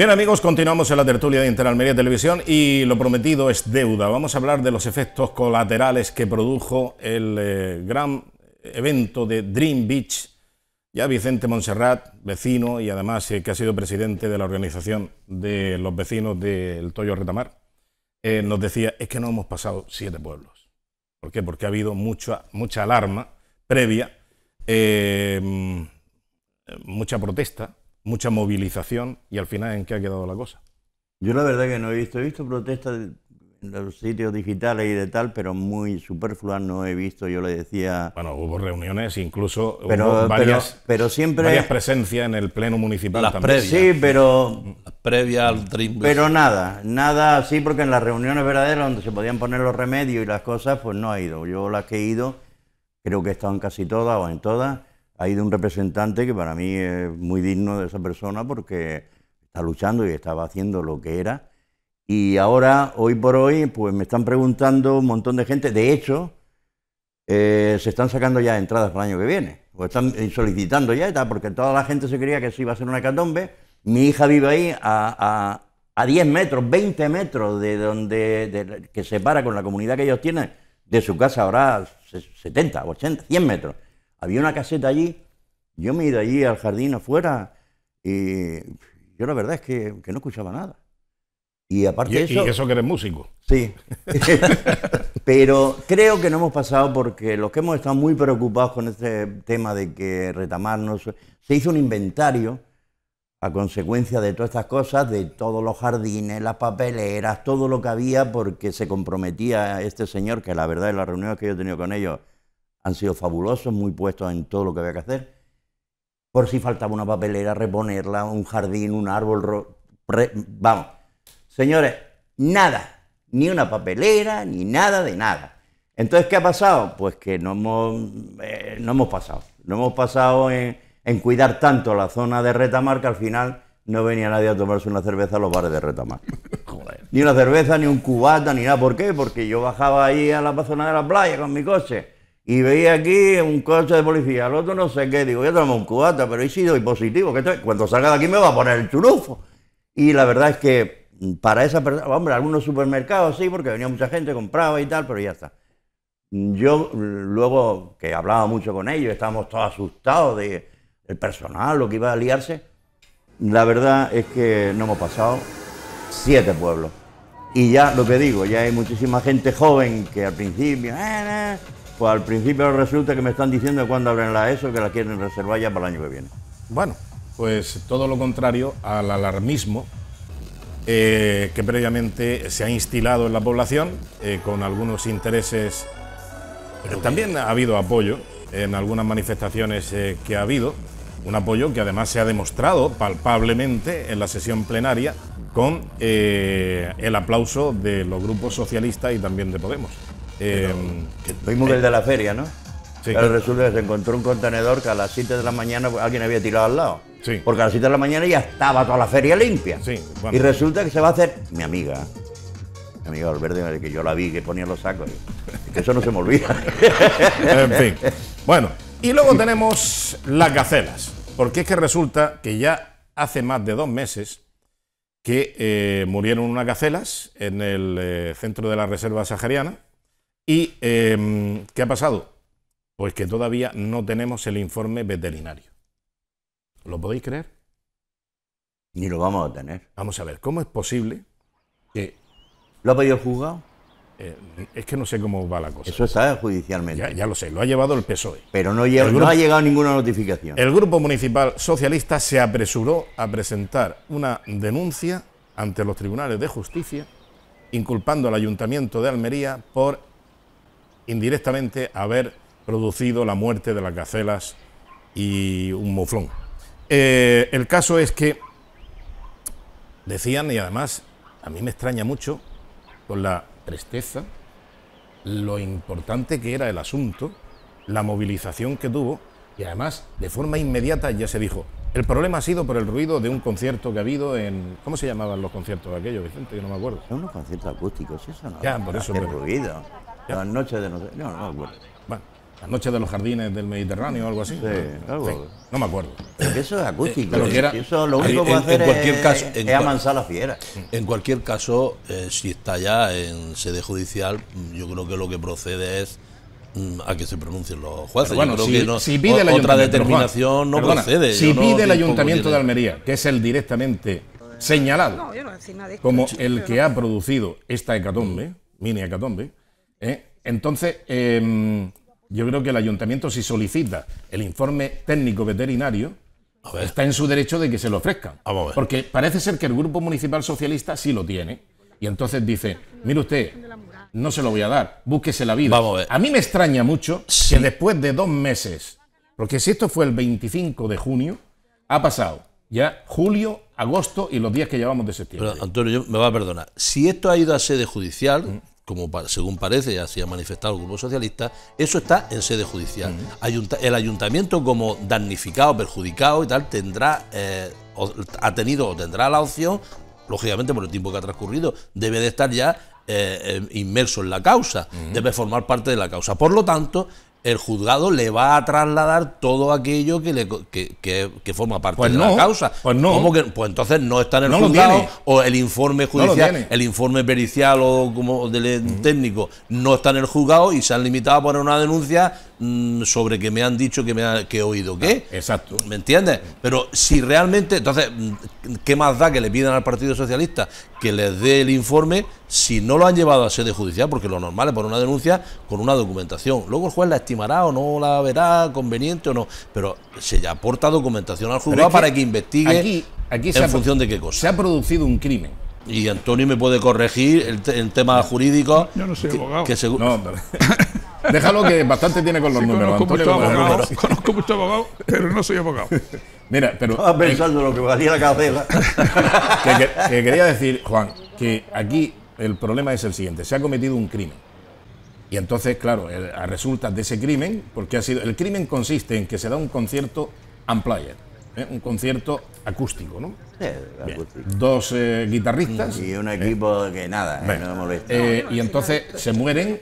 Bien amigos, continuamos en la tertulia de Interalmería Televisión y lo prometido es deuda. Vamos a hablar de los efectos colaterales que produjo el eh, gran evento de Dream Beach. Ya Vicente Montserrat, vecino y además eh, que ha sido presidente de la organización de los vecinos del Toyo Retamar, eh, nos decía, es que no hemos pasado siete pueblos. ¿Por qué? Porque ha habido mucha, mucha alarma previa, mucha protesta, mucha movilización y al final en qué ha quedado la cosa. Yo la verdad que no he visto, he visto protestas en los sitios digitales y de tal, pero muy superfluas no he visto, yo le decía... Bueno, hubo reuniones, incluso hubo varias, pero, siempre, varias presencias en el pleno municipal también. sí, pero... previa al Pero nada, nada así, porque en las reuniones verdaderas donde se podían poner los remedios y las cosas, pues no ha ido. Yo las que he ido, creo que he estado en casi todas o en todas, ha ido un representante que para mí es muy digno de esa persona porque está luchando y estaba haciendo lo que era. Y ahora, hoy por hoy, pues me están preguntando un montón de gente. De hecho, eh, se están sacando ya entradas para el año que viene. O están solicitando ya, está porque toda la gente se creía que sí iba a ser una hecatombe. Mi hija vive ahí a, a, a 10 metros, 20 metros de donde de, que separa con la comunidad que ellos tienen de su casa, ahora 70, 80, 100 metros. Había una caseta allí, yo me iba ido allí al jardín afuera y yo la verdad es que, no escuchaba nada. Y aparte eso... Y eso que eres músico. Sí. Pero creo que no hemos pasado porque los que hemos estado muy preocupados con este tema de que retamarnos, se hizo un inventario a consecuencia de todas estas cosas, de todos los jardines, las papeleras, todo lo que había, porque se comprometía este señor, que la verdad en las reuniones que yo he tenido con ellos han sido fabulosos, muy puestos en todo lo que había que hacer. Por si faltaba una papelera, reponerla, un jardín, un árbol. vamos, señores, nada, ni una papelera, ni nada de nada. Entonces, ¿qué ha pasado? Pues que no hemos, eh, no hemos pasado. No hemos pasado en, cuidar tanto la zona de Retamar que al final no venía nadie a tomarse una cerveza a los bares de Retamar. Ni una cerveza, ni un cubata, ni nada. ¿Por qué? Porque yo bajaba ahí a la zona de la playa con mi coche y veía aquí un coche de policía, al otro no sé qué, digo, yo tomo un cubata, pero he sido positivo, que cuando salga de aquí me va a poner el churufo. Y la verdad es que mm, para esa persona, hombre, algunos supermercados sí, porque venía mucha gente, compraba y tal, pero ya está. Mm, yo mm, luego, que hablaba mucho con ellos, estábamos todos asustados de el personal, lo que iba a liarse, la verdad es que no hemos pasado siete pueblos. Y ya lo que digo, ya hay muchísima gente joven que al principio... Eh, eh, pues al principio resulta que me están diciendo cuando abren la ESO que la quieren reservar ya para el año que viene. Bueno, pues todo lo contrario al alarmismo eh, que previamente se ha instilado en la población eh, con algunos intereses. También ha habido apoyo en algunas manifestaciones eh, que ha habido, un apoyo que además se ha demostrado palpablemente en la sesión plenaria con el aplauso de los grupos socialistas y también de Podemos. Eh, em, Vimos el de la feria, ¿no? Sí, Pero resulta que se encontró un contenedor que a las 7 de la mañana alguien había tirado al lado. Sí. Porque a las 7 de la mañana ya estaba toda la feria limpia. Sí, Y resulta que se va a hacer mi amiga, mi amiga que yo la vi que ponía los sacos. que eso no se me olvida. en fin. Bueno, y luego tenemos las gacelas. Porque es que resulta que ya hace más de dos meses que eh, murieron unas gacelas en el eh, centro de la reserva sahariana ¿Y em, qué ha pasado? Pues que todavía no tenemos el informe veterinario. ¿Lo podéis creer? Ni lo vamos a tener. Vamos a ver, ¿cómo es posible que... ¿Lo ha pedido el juzgado? Eh, es que no sé cómo va la cosa. Eso está judicialmente. Ya, lo sé, lo ha llevado el PSOE. Pero no, ha llegado ninguna notificación. El Grupo Municipal Socialista se apresuró a presentar una denuncia ante los tribunales de justicia inculpando al Ayuntamiento de Almería por indirectamente haber producido la muerte de las gacelas y un muflón. Eh, el caso es que decían, y además a mí me extraña mucho, con la presteza, lo importante que era el asunto, la movilización que tuvo, y además de forma inmediata ya se dijo, el problema ha sido por el ruido de un concierto que ha habido en... ¿Cómo se llamaban los conciertos de Vicente? Yo no me acuerdo. Son unos conciertos acústicos, eso no. Ya, por eso... ruido. Las noches de las de los jardines del Mediterráneo o algo así. ¿no? me acuerdo. eso es acústico. lo único que hacer cualquier es, caso, amansar fiera. Mm. En cualquier caso, eh, si está ya en sede judicial, mm, yo creo que lo que procede es mm, a que se pronuncien los jueces. si, que no, pide la otra determinación no procede. Si pide el Ayuntamiento de Almería, que es el directamente señalado como el que ha producido esta hecatombe, mini hecatombe, ¿eh? Entonces, em, yo creo que el ayuntamiento, si solicita el informe técnico veterinario, está en su derecho de que se lo ofrezcan. Porque parece ser que el Grupo Municipal Socialista sí lo tiene. Y entonces dice, mire usted, no se lo voy a dar, búsquese la vida. a, mí me extraña mucho que después de dos meses, porque si esto fue el 25 de junio, ha pasado ya julio, agosto y los días que llevamos de septiembre. Antonio, me va a perdonar. Si esto ha ido a sede judicial, mm como según parece, así ha manifestado el Grupo Socialista, eso está en sede judicial. el ayuntamiento como damnificado, perjudicado y tal, tendrá, eh, ha tenido o tendrá la opción, lógicamente por el tiempo que ha transcurrido, debe de estar ya eh, eh, inmerso en la causa, debe formar parte de la causa. Por lo tanto, el juzgado le va a trasladar todo aquello que, le, que, forma parte pues de la causa. Pues no. que, pues entonces no está en el juzgado o el informe judicial, el informe pericial o como del técnico no está en el juzgado y se han limitado a poner una denuncia Mm, sobre que me han dicho que, me que he oído qué. Ah, exacto. ¿Me entiendes? Pero si realmente, entonces, mm, ¿qué más da que le pidan al Partido Socialista que les dé el informe si no lo han llevado a sede judicial? Porque lo normal es por una denuncia con una documentación. Luego el juez la estimará o no la verá conveniente o no, pero se le aporta documentación al juzgado para que investigue aquí, aquí en función de qué cosa. Se ha producido un crimen. Y Antonio me puede corregir el, tema jurídico. Yo no soy abogado. Que, no, Déjalo que bastante tiene con los números. Conozco está abogado, pero no soy abogado. Mira, pero. Estaba eh, pensando en lo que valía la cabeza. Que, quería decir, Juan, que aquí el problema es el siguiente: se ha cometido un crimen. Y entonces, claro, a eh, resultas de ese crimen, porque ha sido. El crimen consiste en que se da un concierto ampliado ¿eh? un concierto acústico, ¿no? Dos eh, guitarristas. Y un equipo que nada, ¿eh? no y entonces se mueren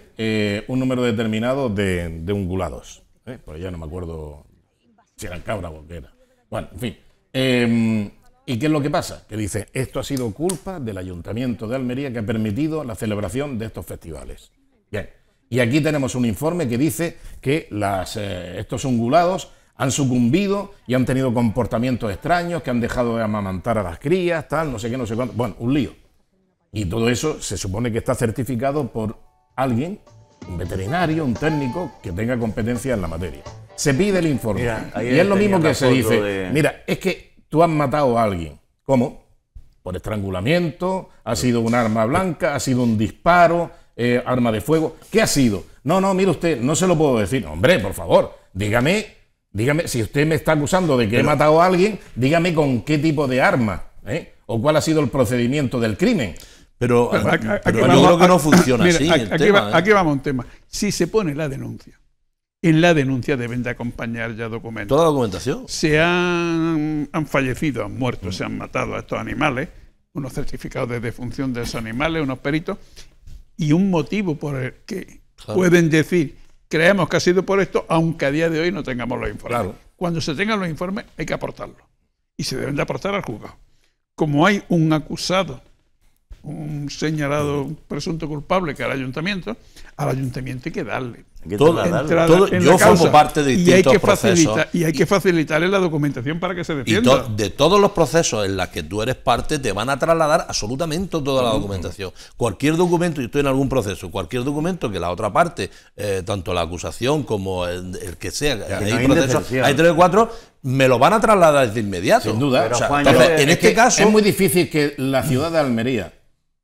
un número determinado de, ungulados. Por ya no me acuerdo si eran cabra o qué era. Bueno, en fin. Em, ¿Y qué es lo que pasa? Que dice, esto ha sido culpa del Ayuntamiento de Almería que ha permitido la celebración de estos festivales. Bien. Y aquí tenemos un informe que dice que estos ungulados han sucumbido y han tenido comportamientos extraños, que han dejado de amamantar a las crías, tal, no sé qué, no sé cuánto. Bueno, un lío. Y todo eso se supone que está certificado por alguien, un veterinario, un técnico, que tenga competencia en la materia. Se pide el informe. y es lo mismo que se dice, mira, es que tú has matado a alguien. ¿Cómo? Por estrangulamiento, ha sido un arma blanca, ha sido un disparo, eh, arma de fuego. ¿Qué ha sido? No, no, mire usted, no se lo puedo decir. Hombre, por favor, dígame Dígame, si usted me está acusando de que he matado a alguien, dígame con qué tipo de arma ¿eh? o cuál ha sido el procedimiento del crimen. Pero, ah, aquí, yo creo que no funciona así. ¿eh? Aquí, vamos a un tema. Si se pone la denuncia, en la denuncia deben de acompañar ya documentos. ¿Toda documentación? Se han, fallecido, han muerto, se han matado a estos animales, unos certificados de defunción de esos animales, unos peritos, y un motivo por el que pueden decir creemos que ha sido por esto, aunque a día de hoy no tengamos los informes. Cuando se tengan los informes hay que aportarlos y se deben de aportar al juzgado. Como hay un acusado un señalado presunto culpable que al ayuntamiento, al ayuntamiento hay que darle. yo formo parte de distintos y hay que procesos. y hay que facilitarle la documentación para que se defienda. de todos los procesos en los que tú eres parte, te van a trasladar absolutamente toda la documentación. Cualquier documento, y estoy en algún proceso, cualquier documento que la otra parte, eh, tanto la acusación como el, que sea, hay, hay tres o cuatro, me lo van a trasladar de inmediato. Sin duda. en este caso. Es muy difícil que la ciudad de Almería.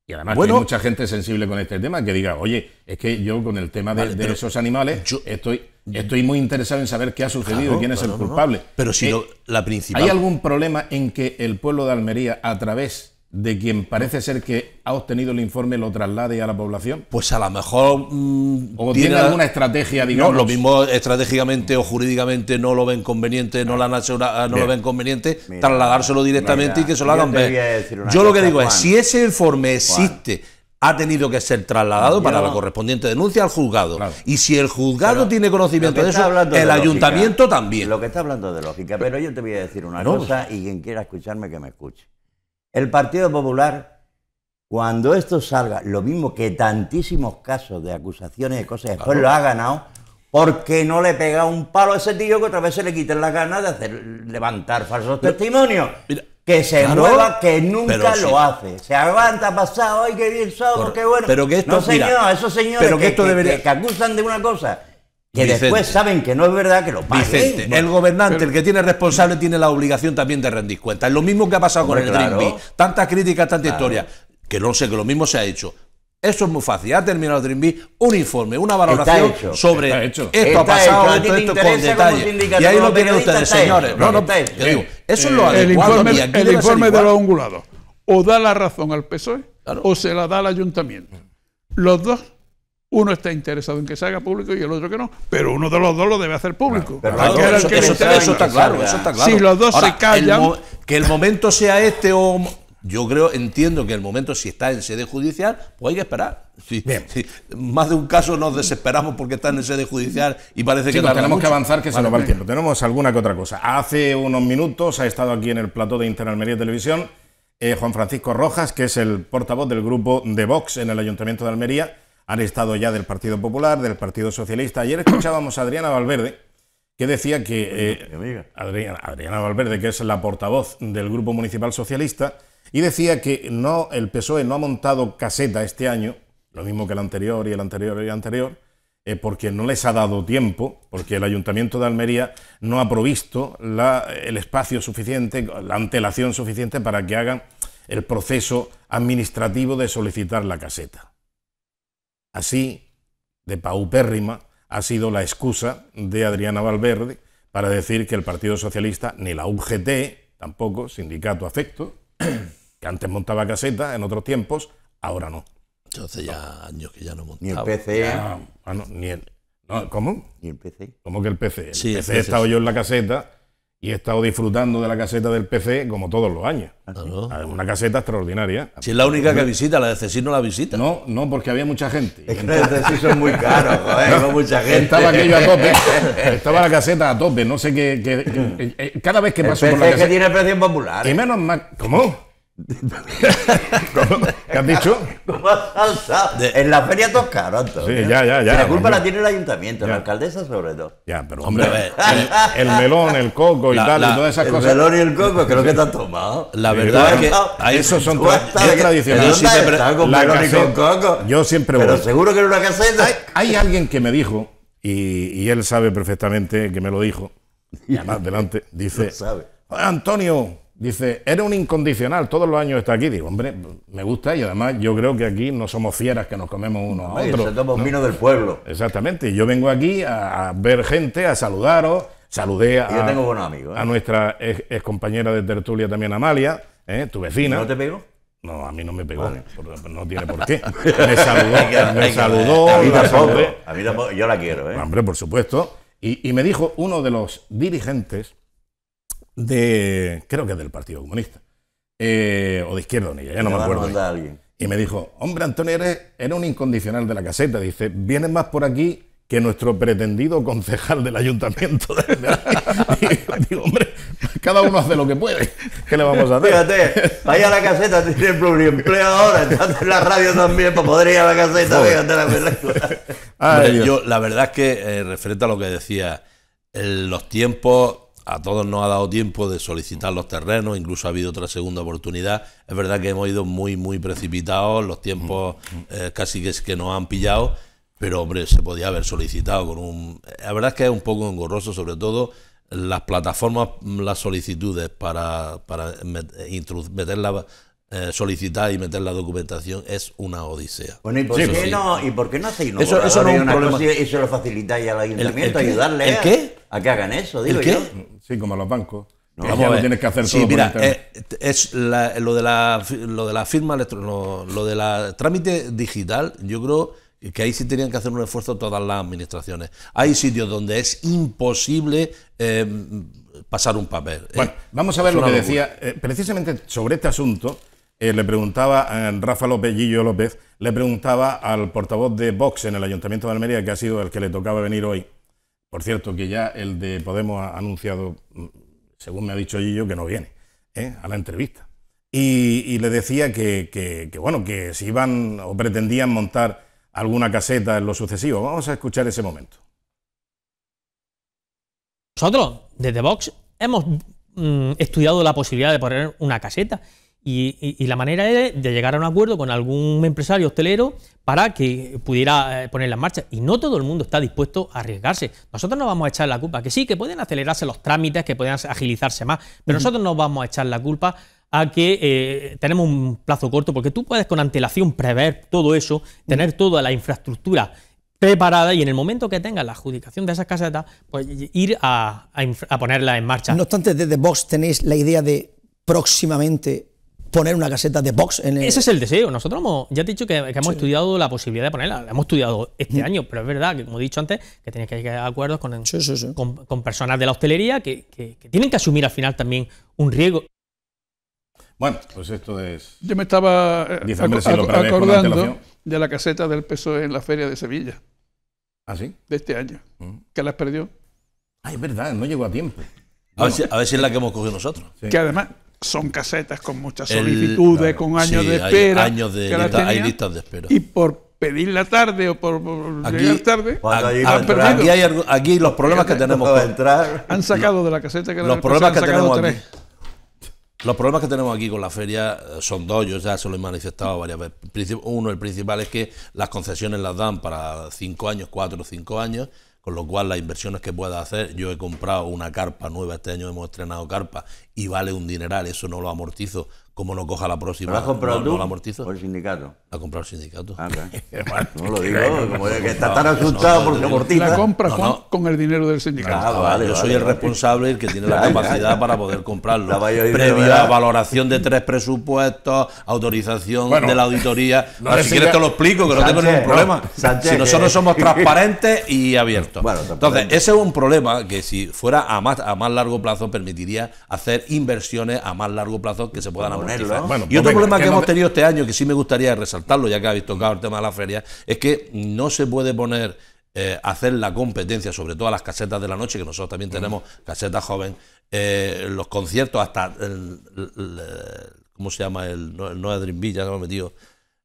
Y además hay mucha gente sensible con este tema que diga, oye, es que yo con el tema de, esos animales estoy, estoy muy interesado en saber qué ha sucedido y quién es el culpable. Pero si eh, la principal... ¿Hay algún problema en que el pueblo de Almería, a través de quien parece ser que ha obtenido el informe lo traslade a la población? Pues a lo mejor... Mm, ¿O tiene, alguna estrategia, digamos? No, lo mismo estratégicamente o jurídicamente no lo ven conveniente, no, la ah, no lo ven conveniente, trasladárselo directamente y que se lo hagan ver. Yo lo que digo es, si ese informe existe... ha tenido que ser trasladado para la correspondiente denuncia al juzgado. Y si el juzgado tiene conocimiento de eso, el ayuntamiento también. Lo que está hablando de lógica, pero yo te voy a decir una cosa y quien quiera escucharme que me escuche. El Partido Popular, cuando esto salga, lo mismo que tantísimos casos de acusaciones de cosas, después lo ha ganado, porque no le pega un palo a ese tío que otra vez se le quiten las ganas de hacer levantar falsos testimonios. que se mueva, que nunca lo hace. Se ha pasado, ay, que bien suave, porque bueno. Pero que esto, no, señor, esos señores pero que, esto debería... que acusan de una cosa que después saben que no es verdad que lo paguen. el gobernante, el que tiene responsable, tiene la obligación también de rendir cuentas. Es lo mismo que ha pasado con el claro. tanta Tantas críticas, tanta historia. Que no sé, que lo mismo se ha hecho. Eso es muy fácil. Ha terminado Dream un informe, una valoración sobre esto ha pasado, esto, esto con detalle. Y ahí lo tienen ustedes, señores. digo, eso es lo eh, adecuado. El informe, informe de los ungulados o da la razón al PSOE o se la da al ayuntamiento. Los dos uno está interesado en que se haga público y el otro que no, pero uno de los dos lo debe hacer público. eso, está, claro, Si los dos se callan... que el momento sea este o... Yo creo, entiendo que el momento, si está en sede judicial, pues hay que esperar. Más de un caso nos desesperamos porque está en sede judicial y parece que pues tenemos que avanzar que se nos va el tiempo. Tenemos alguna que otra cosa. Hace unos minutos ha estado aquí en el plató de Interalmería Televisión eh, Juan Francisco Rojas, que es el portavoz del grupo de Vox en el Ayuntamiento de Almería han estado ya del Partido Popular, del Partido Socialista. Ayer escuchábamos a Adriana Valverde, que decía que eh, Adriana, Valverde, que es la portavoz del Grupo Municipal Socialista, y decía que no el PSOE no ha montado caseta este año, lo mismo que el anterior y el anterior y el anterior, eh, porque no les ha dado tiempo, porque el Ayuntamiento de Almería no ha provisto el espacio suficiente, la antelación suficiente para que hagan el proceso administrativo de solicitar la caseta. Así de paupérrima ha sido la excusa de Adriana Valverde para decir que el Partido Socialista, ni la UGT, tampoco, sindicato afecto, que antes montaba caseta en otros tiempos, ahora no. Entonces ya años que ya no montaba. Ni el PC. E. Ah, ni ¿Cómo? Ni el PC. E. ¿Cómo que el PC? E? El PC he estado yo en la caseta y he estado disfrutando de la caseta del PC como todos los años. Ah, ah, una caseta extraordinaria. Si es la única que visita, la de Cecil no la visita. No, no, porque había mucha gente. Es que la de Cecil son muy caros, joder, no, mucha gente. Estaba aquello a tope, estaba la caseta a tope, no sé qué... Eh, eh, cada vez que paso por la caseta... que tiene precio popular. Y menos mal... ¿Cómo? ¿Qué has dicho? En la feria toscaron. Antonio. Sí, ya, ya, ya. la culpa la tiene el ayuntamiento, la alcaldesa sobre todo. Ya, pero hombre, el, melón, el coco y tal, y todas esas cosas. El melón y el coco, creo que te han tomado. La verdad es que... Hay, esos son tra es tradicionales. Yo, yo siempre voy. Pero seguro que era una caseta. Hay, alguien que me dijo, y, él sabe perfectamente que me lo dijo, y además delante, dice... Sabe. Antonio Dice, era un incondicional, todos los años está aquí. Digo, hombre, me gusta y además yo creo que aquí no somos fieras que nos comemos uno a otros. Somos y vino del pueblo. Exactamente, yo vengo aquí a, ver gente, a saludaros. Saludé a, tengo buenos ¿eh? a nuestra ex, compañera de tertulia también, Amalia, ¿eh? tu vecina. ¿No te pegó? No, a mí no me pegó, no tiene por qué. Me saludó, me saludó. A mí yo la quiero. ¿eh? Hombre, por supuesto. y me dijo uno de los dirigentes de, creo que es del Partido Comunista, eh, o de Izquierda ni ya no me acuerdo. Y me dijo, hombre, Antonio, eres, un incondicional de la caseta. Dice, vienes más por aquí que nuestro pretendido concejal del ayuntamiento. y digo, hombre, cada uno hace lo que puede. ¿Qué le vamos a hacer? Fíjate, vaya a la caseta, tiene pluriempleo ahora, entonces en la radio también para pues poder ir a la caseta, fíjate la película. yo, la verdad es que, eh, referente a lo que decía, los tiempos a todos nos ha dado tiempo de solicitar los terrenos, incluso ha habido otra segunda oportunidad. Es verdad que hemos ido muy, muy precipitados, los tiempos mm. eh, casi que, es que nos han pillado, pero hombre, se podía haber solicitado con un... La verdad es que es un poco engorroso, sobre todo las plataformas, mm, las solicitudes para, para meter la, eh, solicitar y meter la documentación es una odisea. Bueno, ¿y por, qué, no, ¿y por qué no hacéis eso, lo facilitáis al ayuntamiento, ayudarle? qué? a qué hagan eso, digo Sí, como los bancos. No, vamos lo tienes que hacer mira, eh, es, lo, de la, lo de la firma lo, lo de la trámite digital, yo creo que ahí sí tenían que hacer un esfuerzo todas las administraciones. Hay sitios donde es imposible em, pasar un papel. ¿eh? Bueno, vamos a ver lo que decía. Eh, precisamente sobre este asunto, le preguntaba a Rafa López, Gillo López, le preguntaba al portavoz de Vox en el Ayuntamiento de Almería, que ha sido el que le tocaba venir hoy, por cierto, que ya el de Podemos ha anunciado, mm, según me ha dicho Gillo, que no viene ¿eh? a la entrevista. Y, le decía que, bueno, que si iban o pretendían montar alguna caseta en lo sucesivo. Vamos a escuchar ese momento. Nosotros, desde Vox, hemos mm, estudiado la posibilidad de poner una caseta y, la manera de, de llegar a un acuerdo con algún empresario hostelero para que pudiera eh, ponerla en marcha. Y no todo el mundo está dispuesto a arriesgarse. Nosotros no vamos a echar la culpa, que sí, que pueden acelerarse los trámites, que pueden agilizarse más, pero nosotros no vamos a echar la culpa a que eh, tenemos un plazo corto, porque tú puedes con antelación prever todo eso, tener toda la infraestructura preparada y en el momento que tengas la adjudicación de esas casetas, pues ir a, a ponerla en marcha. No obstante, desde Vox tenéis la idea de próximamente poner una caseta de box en el... Ese es el deseo. Nosotros hemos, ya te he dicho que, hemos estudiado la posibilidad de ponerla. La hemos estudiado este mm. año, pero es verdad que, como he dicho antes, que tienes que llegar a acuerdos con, con, personas de la hostelería que, tienen que asumir al final también un riesgo. Bueno, pues esto es. Yo me estaba eh, acordando de la caseta del PSOE en la Feria de Sevilla. ¿Ah, sí? De este año. ¿Qué mm. Que las perdió. Ah, es verdad, no llegó a tiempo. A, ver si, es la que hemos cogido nosotros. Que además, son casetas con muchas solicitudes, con años de espera. Hay, años de listas de espera. Y por pedir la tarde o por, aquí, llegar tarde. Aquí, los problemas que tenemos. Para entrar. Han sacado de la caseta que los problemas que tenemos aquí. Los problemas que tenemos aquí con la feria eh, son dos, yo ya se lo he manifestado varias veces. Uno, el principal es que las concesiones las dan para cinco años, cuatro o cinco años, con lo cual las inversiones que pueda hacer, yo he comprado una carpa nueva, este año hemos estrenado carpa y vale un dineral, eso no lo amortizo. Como no coja la próxima? ¿La has comprado tú? No amortizo. el sindicato? La ha comprado el sindicato. Ah, no lo digo, como que está tan asustado porque amortiza. La compra con el dinero del sindicato. Ah, vale, yo soy el responsable y el que tiene la capacidad para poder comprarlo. Previa valoración de tres presupuestos, autorización de la auditoría. si quieres te lo explico, que no tengo ningún problema. si nosotros somos transparentes y abiertos. Entonces, ese es un problema que si fuera a más, a más largo plazo permitiría hacer inversiones a más largo plazo que se puedan poner y otro pues problema que, hemos tenido este año, que sí me gustaría resaltarlo, ya que habéis tocado el tema de la feria, es que no se puede poner eh, hacer la competencia, sobre todo a las casetas de la noche, que nosotros también mm. tenemos casetas joven, eh, los conciertos hasta eh, ¿cómo se llama? El, no, es Dream Villa me metido.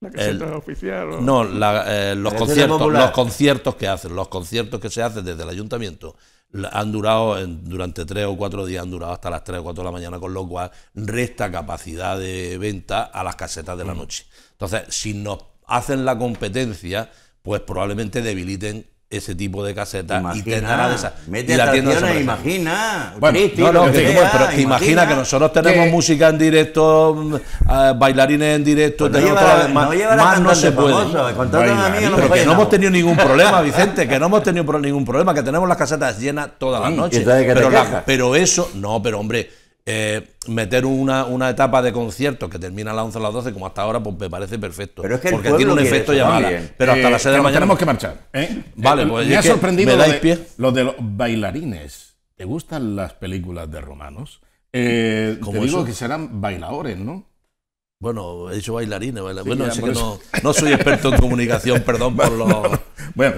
La caseta oficial. No, los, conciertos, los conciertos que hacen, los conciertos que se hacen desde el ayuntamiento han durado durante tres o cuatro días, han durado hasta las tres o cuatro de la mañana, con lo cual resta capacidad de venta a las casetas de la noche. Entonces, si nos hacen la competencia, pues probablemente debiliten ese tipo de casetas imagina, y tener esa. y la tienda imagina. Bueno, que imagina, que nosotros tenemos música en directo, mm, bailarines en directo, pues no más, no se puede. pero que no hemos tenido ningún problema, Vicente, que no hemos tenido ningún problema, que tenemos las casetas llenas todas las noches. pero eso, no, pero hombre eh, meter una, etapa de concierto que termina a las 11 o las 12, como hasta ahora, pues me parece perfecto. porque tiene un efecto llamada. Pero hasta eh, las 6 de la mañana. Tenemos que marchar. ¿eh? Vale, eh, pues. Me ha sorprendido me lo, de, los bailarines. ¿Te gustan las películas de romanos? como digo que serán bailadores, ¿no? Bueno, he dicho bailarines. bueno, no, soy experto en comunicación, perdón por los. Bueno,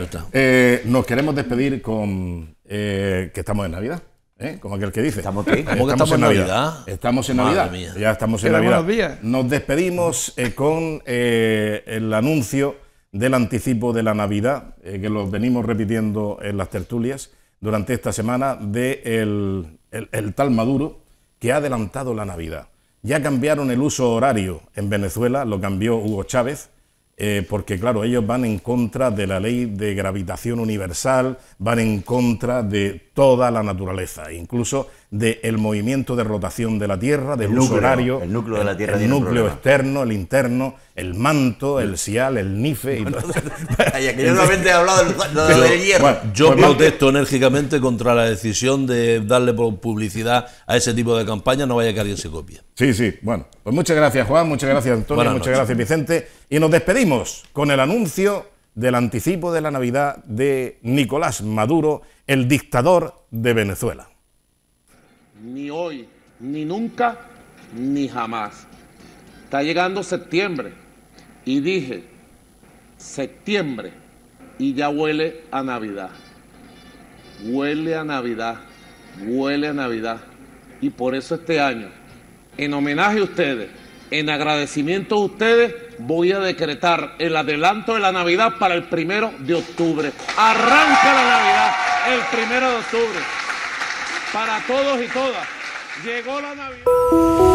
nos queremos despedir con que estamos en Navidad. ¿Eh? como aquel que dice. ¿Estamos estamos, en Navidad? Estamos en Navidad. Ya estamos en Navidad. Nos despedimos eh, con eh, el anuncio del anticipo de la Navidad, que lo venimos repitiendo en las tertulias durante esta semana, de tal Maduro que ha adelantado la Navidad. Ya cambiaron el uso horario en Venezuela, lo cambió Hugo Chávez. porque claro, ellos van en contra de la ley de gravitación universal, van en contra de toda la naturaleza, incluso del movimiento de rotación de la Tierra, del horario, el núcleo, de la tierra núcleo externo, el interno, el manto, el sial, el nife. Y yo hablado hierro. yo pues protesto enérgicamente contra la decisión de darle publicidad a ese tipo de campaña, no vaya que alguien se copie. Sí, sí, bueno. Pues muchas gracias Juan, muchas gracias Antonio, muchas gracias Vicente y nos despedimos con el anuncio del anticipo de la Navidad de Nicolás Maduro, el dictador de Venezuela. Ni hoy, ni nunca, ni jamás. Está llegando septiembre y dije, septiembre y ya huele a Navidad. Huele a Navidad, huele a Navidad. Y por eso este año, en homenaje a ustedes, en agradecimiento a ustedes, voy a decretar el adelanto de la Navidad para el primero de octubre. Arranca la Navidad el primero de octubre. Para todos y todas. Llegó la Navidad.